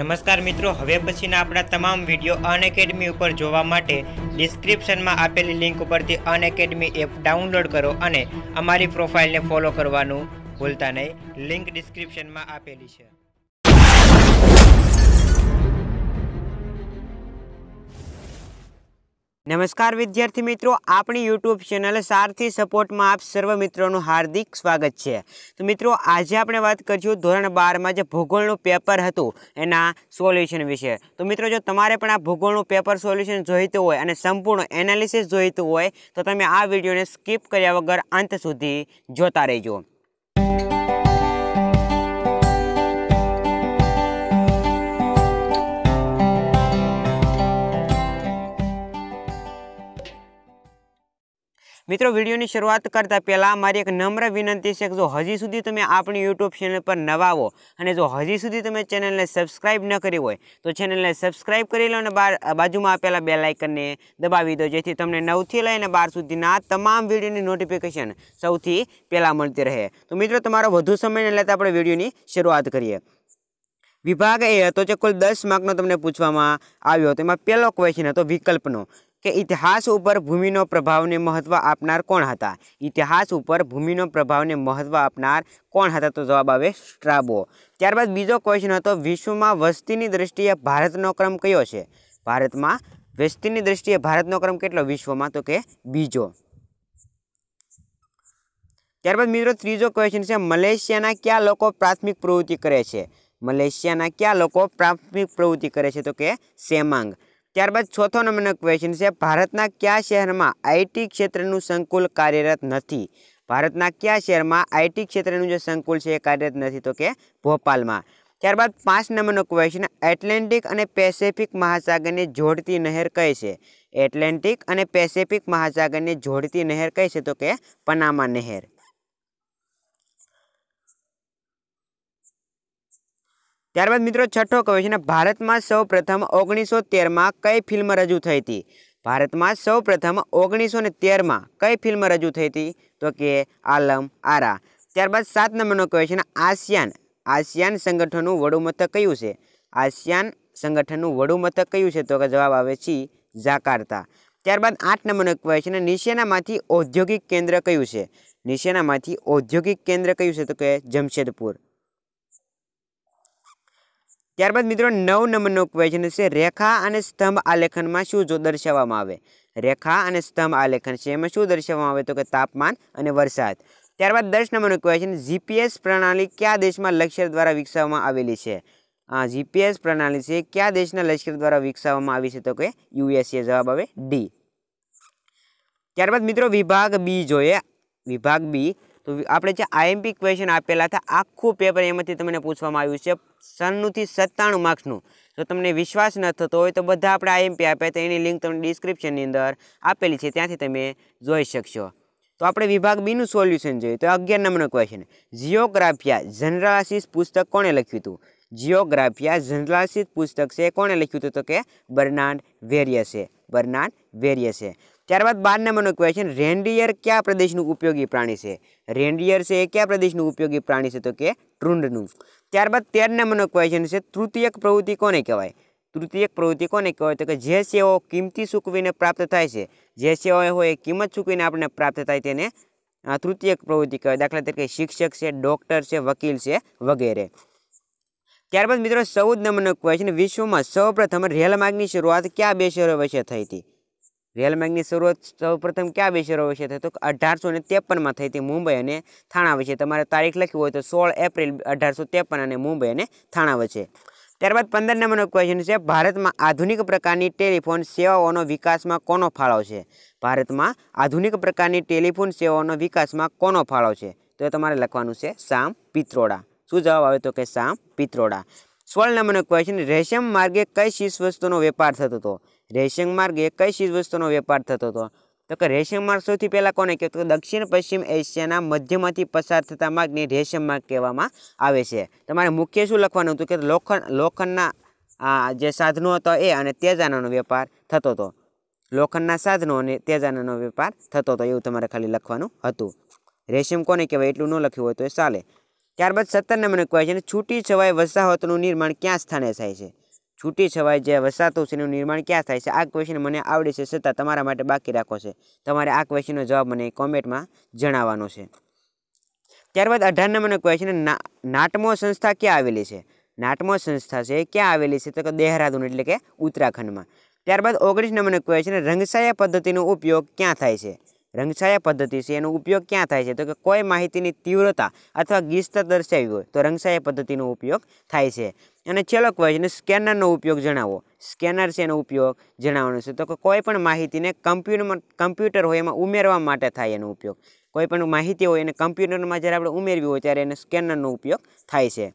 નમસ્કાર મિત્રો હવે પછીના આપણા તમામ વિડીયો અનએકેડમી ઉપર જોવા માટે ડિસ્ક્રિપ્શનમાં આપેલી લિંક ઉપરથી અનએકેડમી એપ ડાઉનલોડ કરો અને અમારી પ્રોફાઇલને ફોલો કરવાનું ભૂલતા નહીં લિંક ડિસ્ક્રિપ્શનમાં આપેલી છે નમસ્કાર વિદ્યાર્થી મિત્રો આપણી યુટ્યુબ ચેનલ સારથી સપોર્ટમાં આપ સર્વ મિત્રોનું હાર્દિક સ્વાગત છે તો મિત્રો આજે આપણે વાત કરીશું ધોરણ બારમાં જે ભૂગોળનું પેપર હતું એના સોલ્યુશન વિશે તો મિત્રો જો તમારે પણ આ ભૂગોળનું પેપર સોલ્યુશન જોઈતું હોય અને સંપૂર્ણ એનાલિસિસ જોઈતું હોય તો તમે આ વિડીયોને સ્કીપ કર્યા વગર અંત સુધી જોતા રહેજો મિત્રો વિડીયોની શરૂઆત કરતાં પહેલાં મારી એક નમ્ર વિનંતી છે કે જો હજી સુધી તમે આપણી યુટ્યુબ ચેનલ પર નવાવો અને જો હજી સુધી તમે ચેનલને સબસ્ક્રાઈબ ન કરી હોય તો ચેનલને સબસ્ક્રાઈબ કરી લો અને બાજુમાં આપેલા બે લાઇકનને દબાવી દો જેથી તમને નવથી લઈને બાર સુધીના તમામ વિડીયોની નોટિફિકેશન સૌથી પહેલાં મળતી રહે તો મિત્રો તમારો વધુ સમય ન લેતા આપણે વિડીયોની શરૂઆત કરીએ વિભાગ એ હતો જે કુલ દસ માર્કનો તમને પૂછવામાં આવ્યો એમાં પહેલો ક્વેશ્ચન હતો વિકલ્પનો કે ઇતિહાસ ઉપર ભૂમિનો પ્રભાવને મહત્ત્વ આપનાર કોણ હતા ઇતિહાસ ઉપર ભૂમિનો પ્રભાવને મહત્ત્વ આપનાર કોણ હતા તો જવાબ આવે સ્ટ્રાબો ત્યારબાદ બીજો ક્વેશ્ચન હતો વિશ્વમાં વસ્તીની દ્રષ્ટિએ ભારતનો ક્રમ કયો છે ભારતમાં વસ્તીની દ્રષ્ટિએ ભારતનો ક્રમ કેટલો વિશ્વમાં તો કે બીજો ત્યારબાદ મિત્રો ત્રીજો ક્વેશ્ચન છે મલેશિયાના કયા લોકો પ્રાથમિક પ્રવૃત્તિ કરે છે મલેશિયાના કયા લોકો પ્રાથમિક પ્રવૃત્તિ કરે છે તો કે સેમાંગ ત્યારબાદ 6 નંબરનો ક્વેશ્ચન છે ભારત ના કયા શહેરમાં આઈટી ક્ષેત્રનું સંકુલ કાર્યરત નથી ભારત ના કયા શહેરમાં આઈટી ક્ષેત્રનું જે સંકુલ છે એ કાર્યરત નથી તો કે भोपाल માં ત્યારબાદ 5 નંબરનો ક્વેશ્ચન એટલાન્ટિક અને પેસિફિક મહાસાગરને જોડતી નહેર કઈ છે એટલાન્ટિક અને પેસિફિક મહાસાગરને જોડતી નહેર કઈ છે તો કે パ नामा નહેર ત્યારબાદ મિત્રો છઠ્ઠો ક્વેશ્ચન ભારતમાં સૌ પ્રથમ ઓગણીસો તેરમાં કઈ ફિલ્મ રજૂ થઈ હતી ભારતમાં સૌ પ્રથમ ઓગણીસો ને તેરમાં કઈ ફિલ્મ રજૂ થઈ હતી તો કે આલમ આરા ત્યારબાદ સાત નંબરનો ક્વેશ્ચન આસિયાન આસિયાન સંગઠનનું વડું મથક કયું છે આસિયાન સંગઠનનું વડું મથક કયું છે તો કે જવાબ આવે છે જાકાર્તા ત્યારબાદ આઠ નંબરનો ક્વેશ્ચન નિશેનામાંથી ઔદ્યોગિક કેન્દ્ર કયું છે નિશેનામાંથી ઔદ્યોગિક કેન્દ્ર કયું છે તો કે જમશેદપુર ત્યારબાદ મિત્રો નવ નંબરનો ક્વેશ્ચન છે રેખા અને સ્તંભ આલેખનમાં શું જો દર્શાવવામાં આવે રેખા અને સ્તંભ આલેખન છે એમાં શું દર્શાવવામાં આવે તો કે તાપમાન અને વરસાદ ત્યારબાદ દસ નંબરનો ક્વેશ્ચન જીપીએસ પ્રણાલી કયા દેશમાં લશ્કર દ્વારા વિકસાવવામાં આવેલી છે આ જીપીએસ પ્રણાલી છે કયા દેશના લશ્કર દ્વારા વિકસાવવામાં આવી છે તો કે યુએસએ જવાબ આવે ડી ત્યારબાદ મિત્રો વિભાગ બી જોઈએ વિભાગ બી તો આપણે જે આઈએમપી ક્વેશ્ચન આપેલા હતા આખું પેપર એમાંથી તમને પૂછવામાં આવ્યું છે સન્નુંથી સત્તાણું માર્ક્સનું જો તમને વિશ્વાસ ન થતો હોય તો બધા આપણે આઈએમપી આપ્યા તો એની લિંક તમને ડિસ્ક્રિપ્શનની અંદર આપેલી છે ત્યાંથી તમે જોઈ શકશો તો આપણે વિભાગ બીનું સોલ્યુશન જોઈએ તો અગિયાર નંબરનો ક્વેશ્ચન જિયોગ્રાફિયા જનરાલાસિસ પુસ્તક કોણે લખ્યું હતું જિયોગ્રાફિયા જનરાલાસિસ પુસ્તક છે કોણે લખ્યું હતું તો કે બર્નાર્ડ વેરિયસે બર્નાર્ડ વેરિયસે ત્યારબાદ 12 નંબરનો ક્વેશ્ચન રેન્ડિયર કયા પ્રદેશનું ઉપયોગી પ્રાણી છે રેન્ડિયર છે કયા પ્રદેશનું ઉપયોગી પ્રાણી છે તો કે ટૃન્ડનું ત્યારબાદ 13 નંબરનો ક્વેશ્ચન છે તૃતીયક પ્રવૃતિ કોને કહેવાય તૃતીયક પ્રવૃતિ કોને કહેવાય તો કે જે સેવા કિંમતી ચૂકવીને પ્રાપ્ત થાય છે જે સેવા હોય કિંમત ચૂકવીને આપણે પ્રાપ્ત થાય તેને તૃતીયક પ્રવૃતિ કહે એટલે તરીકે શિક્ષક છે ડોક્ટર છે વકીલ છે વગેરે ત્યારબાદ મિત્રો 14 નંબરનો ક્વેશ્ચન વિશ્વમાં સૌપ્રથમ રિયલ માર્કેટની શરૂઆત ક્યાં બેસેરો વસે થઈ હતી રિયલ મેગની શરૂઆત સૌપ્રથમ ક્યાં બે શહેરો વિશે થઈ તો અઢારસો ને ત્રેપનમાં થઈ હતી મુંબઈ અને થાણા વચ્ચે તમારે તારીખ લખી હોય તો સોળ એપ્રિલ અઢારસો ત્રેપન અને મુંબઈ અને થાણા વચ્ચે ત્યારબાદ પંદર નંબરનો ક્વેશ્ચન છે ભારતમાં આધુનિક પ્રકારની ટેલિફોન સેવાઓનો વિકાસમાં કોનો ફાળો છે ભારતમાં આધુનિક પ્રકારની ટેલિફોન સેવાઓનો વિકાસમાં કોનો ફાળો છે તો તમારે લખવાનું છે શામ પિત્રોડા શું જવાબ આવે તો કે શામ પિત્રોડા સોળ નંબરનો ક્વેશ્ચન રેશમ માર્ગે કઈ શીશ વસ્તુનો વેપાર થતો હતો રેશમ માર્ગે કઈ શીશ વસ્તુનો વેપાર થતો હતો તો કે રેશમ માર્ગ સૌથી પહેલાં કોને કે દક્ષિણ પશ્ચિમ એશિયાના મધ્યમાંથી પસાર થતા માર્ગને રેશમ માર્ગ કહેવામાં આવે છે તમારે મુખ્ય શું લખવાનું હતું કે લોખંડ લોખંડના જે સાધનો હતા એ અને તેજાનાનો વેપાર થતો હતો લોખંડના સાધનો અને તેજાનાનો વેપાર થતો હતો એવું તમારે ખાલી લખવાનું હતું રેશમ કોને કહેવાય એટલું ન લખ્યું હોય તો એ ચાલે ત્યારબાદ સત્તર નંબરનો ક્વેશ્ચન છૂટી છવાય વસાહતનું નિર્માણ ક્યાં સ્થાને થાય છે છૂટી છવાય જે વસાહતો છે નિર્માણ ક્યાં થાય છે આ ક્વેશ્ચન મને આવડે છે છતાં તમારા માટે બાકી રાખો છે તમારે આ ક્વેશ્ચનનો જવાબ મને કોમેન્ટમાં જણાવવાનો છે ત્યારબાદ અઢાર નંબરનો ક્વેશ્ચન નાટમો સંસ્થા ક્યાં આવેલી છે નાટમો સંસ્થા છે ક્યાં આવેલી છે તો કે દેહરાદૂન એટલે કે ઉત્તરાખંડમાં ત્યારબાદ ઓગણીસ નંબરનો ક્વેશ્ચન રંગસાયા પદ્ધતિનો ઉપયોગ ક્યાં થાય છે રંગછાયા પદ્ધતિ છે એનો ઉપયોગ ક્યાં થાય છે તો કે કોઈ માહિતીની તીવ્રતા અથવા ગીચતા દર્શાવી હોય તો રંગછાયા પદ્ધતિનો ઉપયોગ થાય છે અને છેલ્લો ક્વેશ્ચન સ્કેનરનો ઉપયોગ જણાવો સ્કેનર છે એનો ઉપયોગ જણાવવાનો છે તો કે કોઈ પણ માહિતીને કમ્પ્યુટરમાં કમ્પ્યુટર હોય એમાં ઉમેરવા માટે થાય એનો ઉપયોગ કોઈ પણ માહિતી હોય એને કમ્પ્યુટરમાં જ્યારે આપણે ઉમેરવી હોય ત્યારે એને સ્કેનરનો ઉપયોગ થાય છે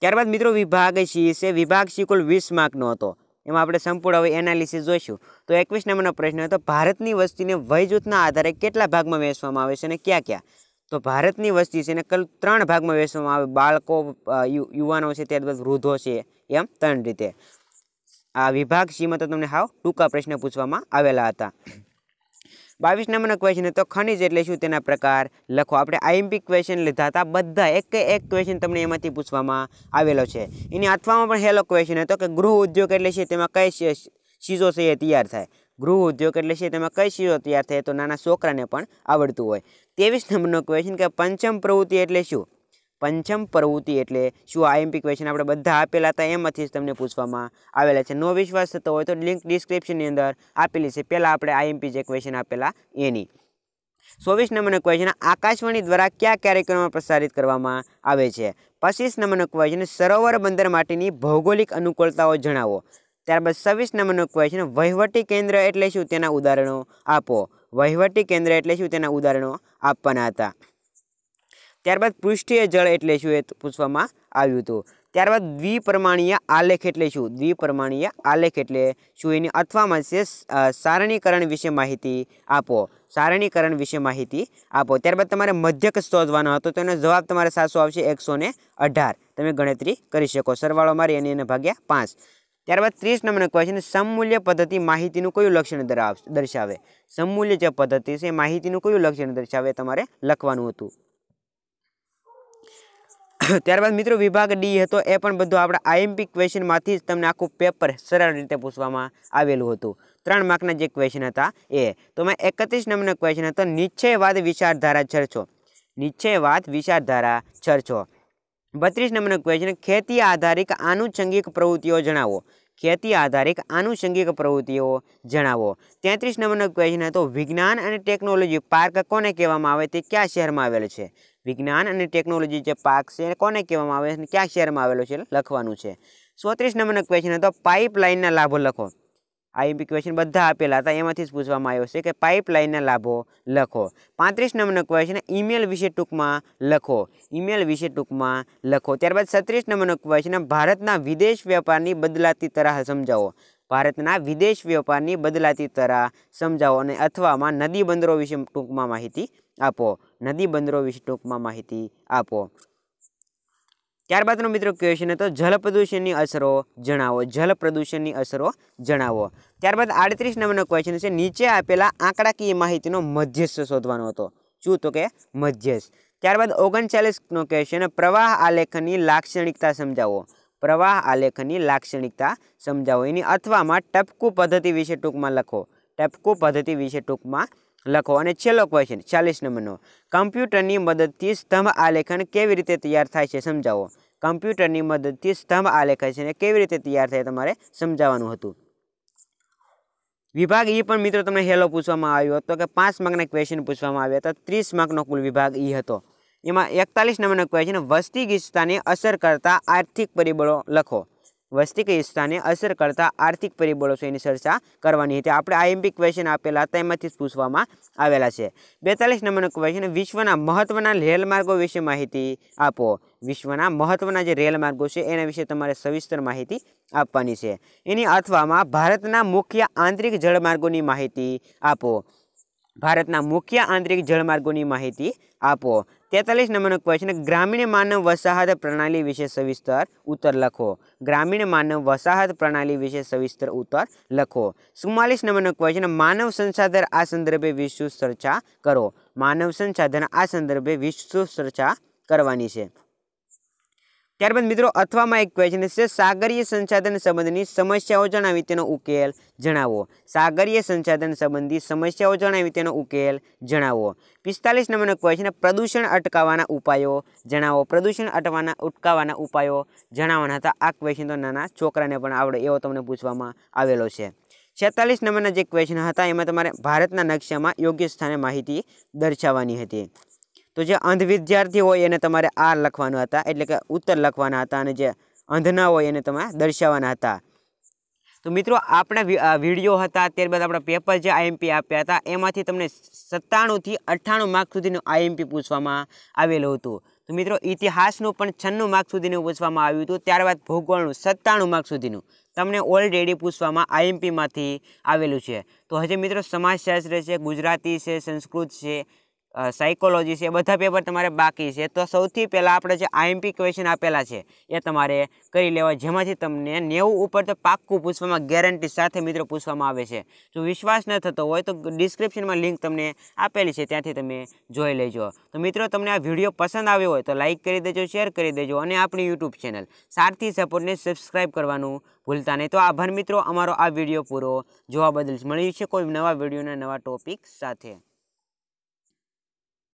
ત્યારબાદ મિત્રો વિભાગ સી છે વિભાગ સી કુલ વીસ માર્કનો હતો એમાં આપણે સંપૂર્ણ હવે એનાલિસિસ જોઈશું તો એકવીસ નંબરનો પ્રશ્ન હતો ભારતની વસ્તીને વયજૂથના આધારે કેટલા ભાગમાં વહેંચવામાં આવે છે અને ક્યાં ક્યાં તો ભારતની વસ્તી છે એને કલ ત્રણ ભાગમાં વહેંચવામાં આવે બાળકો યુવાનો છે ત્યારબાદ વૃદ્ધો છે એમ ત્રણ રીતે આ વિભાગ સીમાં તમને હાવ ટૂંકા પ્રશ્ન પૂછવામાં આવેલા હતા બાવીસ નંબરનો ક્વેશ્ચન હતો ખનિજ એટલે શું તેના પ્રકાર લખો આપણે આઈએમપી ક્વેશ્ચન લીધા હતા બધા એક એક ક્વેશ્ચન તમને એમાંથી પૂછવામાં આવેલો છે એની અથવામાં પણ હેલો ક્વેશ્ચન હતો કે ગૃહ ઉદ્યોગ એટલે છે તેમાં કઈ ચીજો છે એ તૈયાર થાય ગૃહ ઉદ્યોગ એટલે છે તેમાં કઈ ચીજો તૈયાર થાય તો નાના છોકરાને પણ આવડતું હોય ત્રેવીસ નંબરનો ક્વેશ્ચન કે પંચમ પ્રવૃત્તિ એટલે શું પંચમ પ્રવૃત્તિ એટલે શું આઈએમપી ક્વેશ્ચન આપણે બધા આપેલા હતા એમાંથી જ તમને પૂછવામાં આવેલા છે નો વિશ્વાસ થતો હોય તો લિંક ડિસ્ક્રિપ્શનની અંદર આપેલી છે પહેલાં આપણે આઈએમપી જે ક્વેશ્ચન આપેલા એની ચોવીસ નંબરનો ક્વેશ્ચન આકાશવાણી દ્વારા કયા કાર્યક્રમમાં પ્રસારિત કરવામાં આવે છે પચીસ નંબરનો ક્વેશ્ચન સરોવર બંદર માટેની ભૌગોલિક અનુકૂળતાઓ જણાવો ત્યારબાદ છવ્વીસ નંબરનો ક્વેશ્ચન વહીવટી કેન્દ્ર એટલે શું તેના ઉદાહરણો આપો વહીવટી કેન્દ્ર એટલે શું તેના ઉદાહરણો આપવાના હતા ત્યારબાદ પૃષ્ઠીય જળ એટલે શું એ પૂછવામાં આવ્યું હતું ત્યારબાદ દ્વિપરમાણીય આલેખ એટલે શું દ્વિપરમાણીય આલેખ એટલે શું એની અથવામાં છે સારણીકરણ વિશે માહિતી આપો સારણીકરણ વિશે માહિતી આપો ત્યારબાદ તમારે મધ્યક શોધવાનો હતો તો એનો જવાબ તમારે સાચો આવશે એકસો ને અઢાર તમે ગણતરી કરી શકો સરવાળો મારી એની એના ભાગ્યા પાંચ ત્યારબાદ ત્રીસ નંબરનો ક્વેશ્ચન સમમૂલ્ય પદ્ધતિ માહિતીનું કયું લક્ષણ દર્શાવે સમમૂલ્ય જે પદ્ધતિ છે એ માહિતીનું કયું લક્ષણ દર્શાવે તમારે લખવાનું હતું ત્યારબાદ મિત્રો વિભાગ ડી હે તો એ પણ બધું આપણું આઈએમપી ક્વેશ્ચનમાંથી જ તમને આખો પેપર સરાહનીતે પૂછવામાં આવેલું હતું 3 માકનો જે ક્વેશ્ચન હતા એ તો માં 31 નંબરનો ક્વેશ્ચન હતો નિશ્ચયવાદ વિચારધારા ચર્ચો નિશ્ચયવાદ વિચારધારા ચર્ચો 32 નંબરનો ક્વેશ્ચન ખેતી આધારિત આનુચંગીક પ્રવૃત્તિઓ જણાવો ખેતી આધારિત આનુષંગિક પ્રવૃત્તિઓ જણાવો તેત્રીસ નંબરનો ક્વેશ્ચન હતો વિજ્ઞાન અને ટેકનોલોજી પાર્ક કોને કહેવામાં આવે તે કયા શહેરમાં આવેલ છે વિજ્ઞાન અને ટેકનોલોજી જે પાર્ક છે કોને કહેવામાં આવે છે કયા શહેરમાં આવેલો છે લખવાનું છે ચોત્રીસ નંબરનો ક્વેશ્ચન હતો પાઇપલાઇનના લાભો લખો આઈએમપી ક્વેશ્ચન બધા આપેલા હતા એમાંથી જ પૂછવામાં આવ્યો છે કે પાઇપલાઇનના લાભો લખો પાંત્રીસ નંબરનો ક્વેશ્ચન ઈમેલ વિશે ટૂંકમાં લખો ઈમેલ વિશે ટૂંકમાં લખો ત્યારબાદ છત્રીસ નંબરનો ક્વેશ્ચન ભારતના વિદેશ વ્યાપારની બદલાતી તરાહ સમજાવો ભારતના વિદેશ વ્યાપારની બદલાતી તરાહ સમજાવો અને અથવામાં નદી બંદરો વિશે ટૂંકમાં માહિતી આપો નદી બંદરો વિશે ટૂંકમાં માહિતી આપો ત્યારબાદનો મિત્રો ક્વેશ્ચન હતો જલ પ્રદૂષણની અસરો જણાવો જળ પ્રદૂષણની અસરો જણાવો ત્યારબાદ આડત્રીસ નંબરનો ક્વેશ્ચન છે નીચે આપેલા આંકડાકીય માહિતીનો મધ્યસ્થ શોધવાનો હતો શું તો કે મધ્યસ્થ ત્યારબાદ ઓગણચાલીસનો ક્વેશ્ચન પ્રવાહ આલેખનની લાક્ષણિકતા સમજાવો પ્રવાહ આલેખનની લાક્ષણિકતા સમજાવો એની અથવામાં ટપકું પદ્ધતિ વિશે ટૂંકમાં લખો ટપકું પદ્ધતિ વિશે ટૂંકમાં લખો અને છેલ્લો ક્વેશ્ચન ચાલીસ નંબરનો કમ્પ્યુટરની મદદથી સ્તંભ આલેખન કેવી રીતે તૈયાર થાય છે સમજાવો કમ્પ્યુટરની મદદથી સ્તંભ આલેખન છે અને કેવી રીતે તૈયાર થાય તમારે સમજાવવાનું હતું વિભાગ ઈ પણ મિત્રો તમને હેલો પૂછવામાં આવ્યો હતો કે પાંચ માર્કના ક્વેશ્ચન પૂછવામાં આવ્યા હતા ત્રીસ માર્કનો કુલ વિભાગ ઈ હતો એમાં એકતાલીસ નંબરનો ક્વેશ્ચન વસ્તી ગીચતાને અસર કરતા આર્થિક પરિબળો લખો વસ્તિક વિસ્તારને અસર કરતા આર્થિક પરિબળો છે એની ચર્ચા કરવાની હતી આપણે આઈએમપી ક્વેશ્ચન આપેલા હતા એમાંથી પૂછવામાં આવેલા છે બેતાલીસ નંબરનો ક્વેશ્ચન વિશ્વના મહત્વના રેલમાર્ગો વિશે માહિતી આપો વિશ્વના મહત્ત્વના જે રેલમાર્ગો છે એના વિશે તમારે સવિસ્તર માહિતી આપવાની છે એની અથવામાં ભારતના મુખ્ય આંતરિક જળમાર્ગોની માહિતી આપો ભારતના મુખ્ય આંતરિક જળમાર્ગોની માહિતી આપો તેતાલીસ નંબરનો ક્વેશ્ચન ગ્રામીણ માનવ વસાહત પ્રણાલી વિશે સવિસ્તર ઉત્તર લખો ગ્રામીણ માનવ વસાહત પ્રણાલી વિશે સવિસ્તર ઉત્તર લખો ચુમ્માલીસ નંબરનો ક્વેશ્ચન માનવ સંસાધન આ સંદર્ભે વિશ્વ ચર્ચા કરો માનવ સંસાધન આ સંદર્ભે વિશ્વ ચર્ચા કરવાની છે ત્યારબાદ મિત્રો અથવામાં એક ક્વેશ્ચન છે સાગરીય સંસાધન સંબંધની સમસ્યાઓ જણાવી તેનો ઉકેલ જણાવો સાગરીય સંસાધન સંબંધી સમસ્યાઓ જણાવી તેનો ઉકેલ જણાવો પિસ્તાલીસ નંબરનો ક્વેશ્ચન પ્રદૂષણ અટકાવવાના ઉપાયો જણાવો પ્રદૂષણ અટવાના અટકાવવાના ઉપાયો જણાવવાના હતા આ ક્વેશ્ચન તો નાના છોકરાને પણ આવડે એવો તમને પૂછવામાં આવેલો છે છેતાલીસ નંબરના જે ક્વેશ્ચન હતા એમાં તમારે ભારતના નકશામાં યોગ્ય સ્થાને માહિતી દર્શાવવાની હતી તો જે અંધ વિદ્યાર્થી હોય એને તમારે આર લખવાના હતા એટલે કે ઉત્તર લખવાના હતા અને જે અંધ ના હોય એને તમારે દર્શાવવાના હતા તો મિત્રો આપણા વિડીયો હતા ત્યારબાદ આપણા પેપર જે આઈએમપી આપ્યા હતા એમાંથી તમને સત્તાણુંથી અઠ્ઠાણું માર્ક સુધીનું આઈએમપી પૂછવામાં આવેલું હતું તો મિત્રો ઇતિહાસનું પણ છન્નું માર્ક સુધીનું પૂછવામાં આવ્યું હતું ત્યારબાદ ભૂગોળનું સત્તાણું માર્ક સુધીનું તમને ઓલરેડી પૂછવામાં આઈએમપીમાંથી આવેલું છે તો હજી મિત્રો સમાજશાસ્ત્ર છે ગુજરાતી છે સંસ્કૃત છે સાયકોલોજી છે એ બધા પેપર તમારે બાકી છે તો સૌથી પહેલાં આપણે જે આઈએમપી ક્વેશ્ચન આપેલા છે એ તમારે કરી લેવા જેમાંથી તમને નેવું ઉપર તો પાક્કું પૂછવામાં ગેરંટી સાથે મિત્રો પૂછવામાં આવે છે જો વિશ્વાસ ન થતો હોય તો ડિસ્ક્રિપ્શનમાં લિંક તમને આપેલી છે ત્યાંથી તમે જોઈ લેજો તો મિત્રો તમને આ વિડીયો પસંદ આવ્યો હોય તો લાઇક કરી દેજો શેર કરી દેજો અને આપણી યુટ્યુબ ચેનલ સારથી સપોર્ટને સબસ્ક્રાઈબ કરવાનું ભૂલતા નહીં તો આભાર મિત્રો અમારો આ વિડીયો પૂરો જોવા બદલ મળી છે કોઈ નવા વિડીયોના નવા ટોપિક સાથે